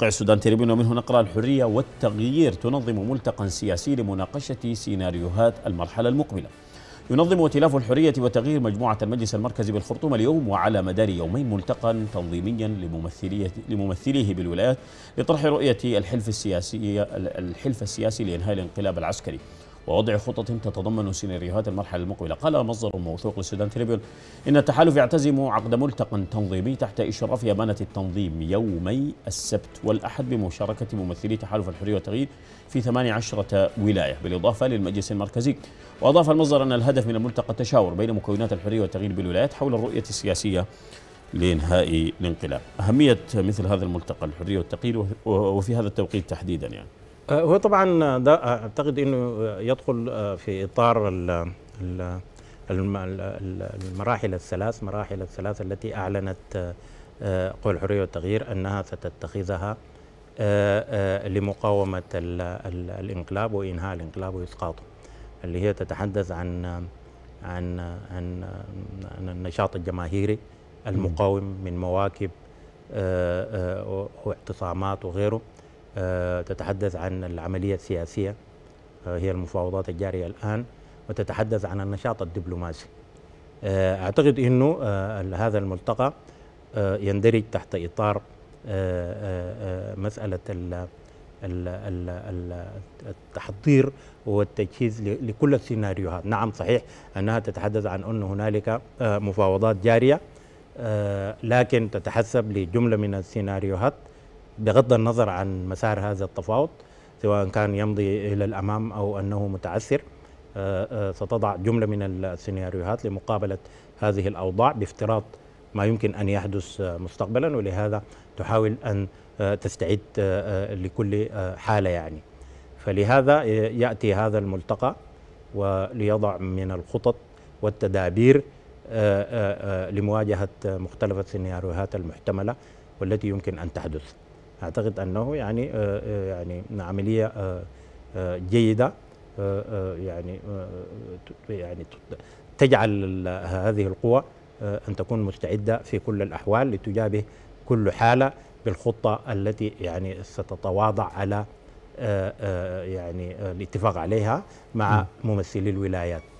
موقع السودان تريبون ومنه نقرأ الحرية والتغيير تنظم ملتقى سياسي لمناقشة سيناريوهات المرحلة المقبلة ينظم ائتلاف الحرية والتغيير مجموعة المجلس المركزي بالخرطوم اليوم وعلى مدار يومين ملتقى تنظيميا لممثليه لممثليه بالولايات لطرح رؤية الحلف السياسي الحلف السياسي لإنهاء الانقلاب العسكري ووضع خطط تتضمن سيناريوهات المرحلة المقبلة قال مصدر موثوق للسودان تريبيون إن التحالف يعتزم عقد ملتقى تنظيمي تحت إشراف أمانة التنظيم يومي السبت والأحد بمشاركة ممثلي تحالف الحرية والتغيير في 18 ولاية بالإضافة للمجلس المركزي وأضاف المصدر أن الهدف من الملتقى التشاور بين مكونات الحرية والتغيير بالولايات حول الرؤية السياسية لإنهاء الانقلاب أهمية مثل هذا الملتقى الحرية والتغيير وفي هذا التوقيت تحديدا يعني آه، هو طبعا ده آه، آه، اعتقد انه يدخل في اطار الـ الـ المراحل الثلاث مراحل الثلاث التي اعلنت قوى الحريه والتغيير انها ستتخذها لمقاومه الانقلاب وانهاء الانقلاب واسقاطه اللي هي تتحدث عن عن عن, عن النشاط الجماهيري المقاوم من مواكب واعتصامات وغيره آه، تتحدث عن العملية السياسية آه، هي المفاوضات الجارية الآن وتتحدث عن النشاط الدبلوماسي آه، أعتقد أنه هذا الملتقى يندرج تحت إطار مسألة التحضير والتجهيز لكل السيناريوهات نعم صحيح أنها تتحدث عن أن هنالك مفاوضات جارية لكن تتحسب لجملة من السيناريوهات بغض النظر عن مسار هذا التفاوض سواء كان يمضي إلى الأمام أو أنه متعثر آه، آه، ستضع جملة من السيناريوهات لمقابلة هذه الأوضاع بافتراض ما يمكن أن يحدث آه، مستقبلا ولهذا تحاول أن تستعد لكل حالة يعني فلهذا يأتي هذا الملتقى وليضع من الخطط والتدابير لمواجهة مختلف السيناريوهات المحتملة والتي يمكن أن تحدث اعتقد انه يعني آه، آه، يعني عمليه آه، جيده يعني يعني تجعل هذه القوى ان تكون مستعده في كل الاحوال لتجابه كل حاله بالخطه التي يعني ستتواضع على يعني الاتفاق عليها مع نعم. ممثلي الولايات